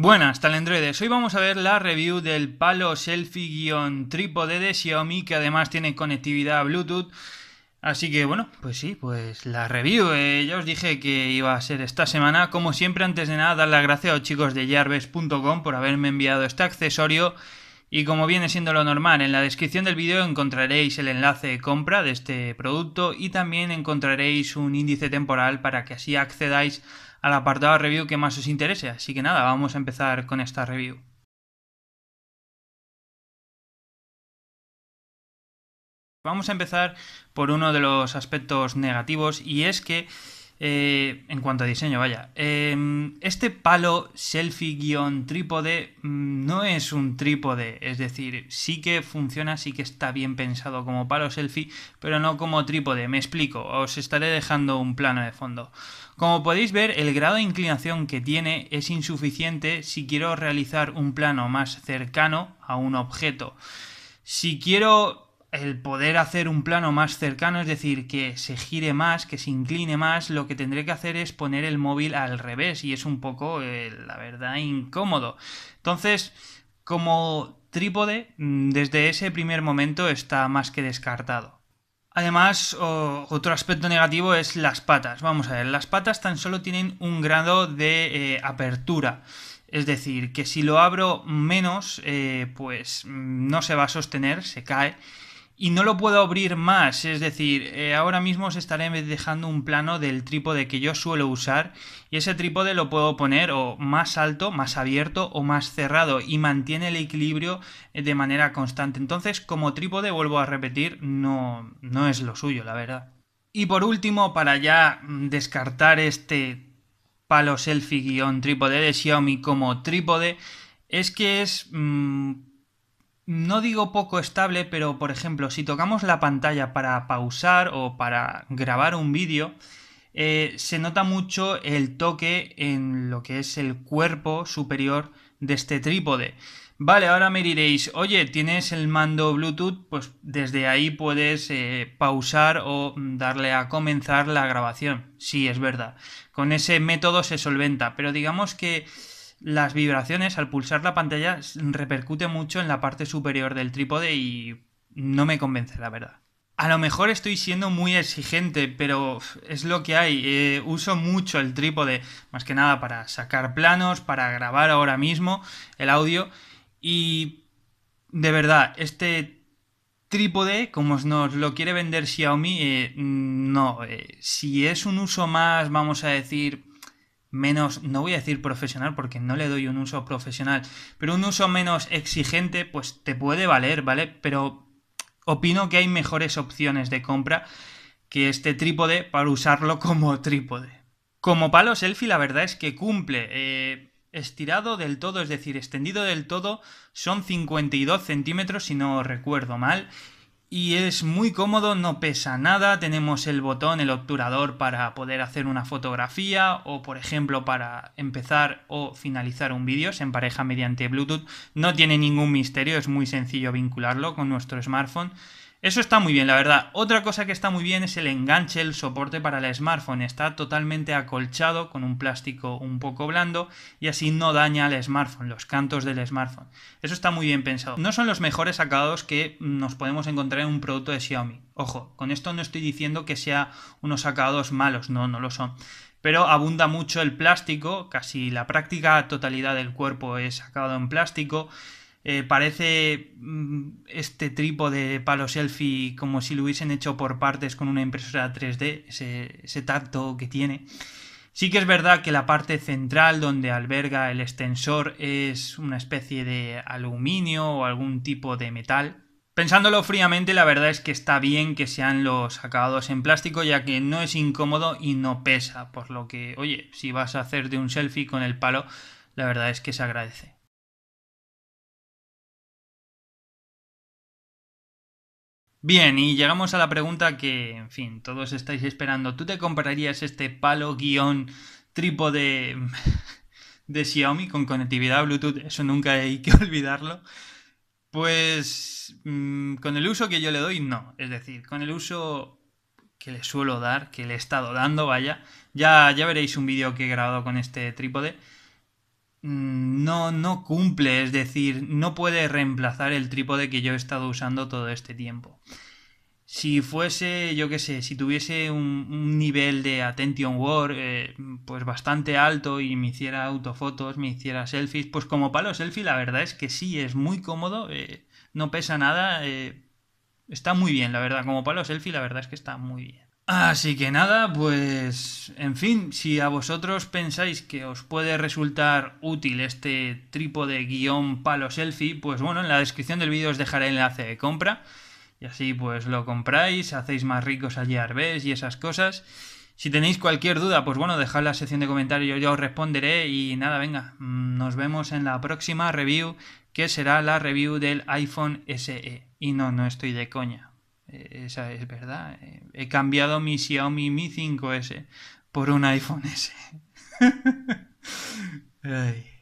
Buenas talendroides, hoy vamos a ver la review del palo selfie-trípode de Xiaomi que además tiene conectividad a Bluetooth Así que bueno, pues sí, pues la review. Eh, ya os dije que iba a ser esta semana. Como siempre, antes de nada, dar las gracias a los chicos de jarves.com por haberme enviado este accesorio y como viene siendo lo normal, en la descripción del vídeo encontraréis el enlace de compra de este producto y también encontraréis un índice temporal para que así accedáis al apartado de review que más os interese. Así que nada, vamos a empezar con esta review. Vamos a empezar por uno de los aspectos negativos y es que eh, en cuanto a diseño, vaya. Em, este palo selfie-trípode mm, no es un trípode, es decir, sí que funciona, sí que está bien pensado como palo selfie, pero no como trípode. Me explico, os estaré dejando un plano de fondo. Como podéis ver, el grado de inclinación que tiene es insuficiente si quiero realizar un plano más cercano a un objeto. Si quiero el poder hacer un plano más cercano, es decir, que se gire más, que se incline más, lo que tendré que hacer es poner el móvil al revés y es un poco, eh, la verdad, incómodo. Entonces, como trípode, mm, desde ese primer momento está más que descartado. Además, otro aspecto negativo es las patas. Vamos a ver, las patas tan solo tienen un grado de eh, apertura. Es decir, que si lo abro menos, eh, pues mm, no se va a sostener, se cae y no lo puedo abrir más. Es decir, eh, ahora mismo os estaré dejando un plano del trípode que yo suelo usar y ese trípode lo puedo poner o más alto, más abierto o más cerrado y mantiene el equilibrio eh, de manera constante. Entonces, como trípode, vuelvo a repetir, no, no es lo suyo, la verdad. Y por último, para ya mm, descartar este palo selfie-trípode de Xiaomi como trípode, es que es mm, no digo poco estable, pero por ejemplo, si tocamos la pantalla para pausar o para grabar un vídeo, eh, se nota mucho el toque en lo que es el cuerpo superior de este trípode. Vale, ahora me diréis, oye, tienes el mando Bluetooth, pues desde ahí puedes eh, pausar o darle a comenzar la grabación. Sí, es verdad. Con ese método se solventa, pero digamos que las vibraciones al pulsar la pantalla repercute mucho en la parte superior del trípode y no me convence, la verdad. A lo mejor estoy siendo muy exigente, pero es lo que hay. Eh, uso mucho el trípode, más que nada para sacar planos, para grabar ahora mismo el audio. Y de verdad, este trípode, como nos lo quiere vender Xiaomi, eh, no. Eh, si es un uso más, vamos a decir, menos, no voy a decir profesional porque no le doy un uso profesional, pero un uso menos exigente, pues te puede valer, ¿vale? Pero opino que hay mejores opciones de compra que este trípode para usarlo como trípode. Como palo selfie, la verdad es que cumple. Eh, estirado del todo, es decir, extendido del todo, son 52 centímetros, si no recuerdo mal y es muy cómodo, no pesa nada, tenemos el botón, el obturador para poder hacer una fotografía o por ejemplo para empezar o finalizar un vídeo, se empareja mediante Bluetooth, no tiene ningún misterio, es muy sencillo vincularlo con nuestro smartphone eso está muy bien, la verdad. Otra cosa que está muy bien es el enganche, el soporte para el smartphone. Está totalmente acolchado con un plástico un poco blando y así no daña al smartphone, los cantos del smartphone. Eso está muy bien pensado. No son los mejores acabados que nos podemos encontrar en un producto de Xiaomi. Ojo, con esto no estoy diciendo que sea unos acabados malos, no, no lo son pero abunda mucho el plástico, casi la práctica totalidad del cuerpo es acabado en plástico eh, parece mm, este trípode de palo selfie como si lo hubiesen hecho por partes con una impresora 3D, ese, tacto que tiene. Sí que es verdad que la parte central donde alberga el extensor es una especie de aluminio o algún tipo de metal. Pensándolo fríamente, la verdad es que está bien que sean los acabados en plástico, ya que no es incómodo y no pesa, por lo que, oye, si vas a hacer de un selfie con el palo, la verdad es que se agradece. Bien, y llegamos a la pregunta que, en fin, todos estáis esperando. ¿Tú te comprarías este palo guión trípode de Xiaomi con conectividad Bluetooth? Eso nunca hay que olvidarlo. Pues mm, con el uso que yo le doy, no. Es decir, con el uso que le suelo dar, que le he estado dando, vaya. Ya, ya veréis un vídeo que he grabado con este trípode Mm, no, no cumple, es decir, no puede reemplazar el trípode que yo he estado usando todo este tiempo. Si fuese, yo qué sé, si tuviese un, nivel de attention war eh, pues bastante alto y me hiciera autofotos, me hiciera selfies, pues como palo selfie la verdad es que sí, es muy cómodo, eh, no pesa nada, eh, está muy bien, la verdad, como palo selfie la verdad es que está muy bien. Así que nada, pues en fin, si a vosotros pensáis que os puede resultar útil este trípode guión palo selfie, pues bueno, en la descripción del vídeo os dejaré el enlace de compra. Y así pues lo compráis, hacéis más ricos allí Arbés y esas cosas. Si tenéis cualquier duda, pues bueno, dejad la sección de comentarios, yo os responderé. Y nada, venga, mm, nos vemos en la próxima review, que será la review del iPhone SE. Y no, no estoy de coña. Eh, esa es verdad. Eh, he cambiado mi Xiaomi Mi 5S por un iPhone S. Ay.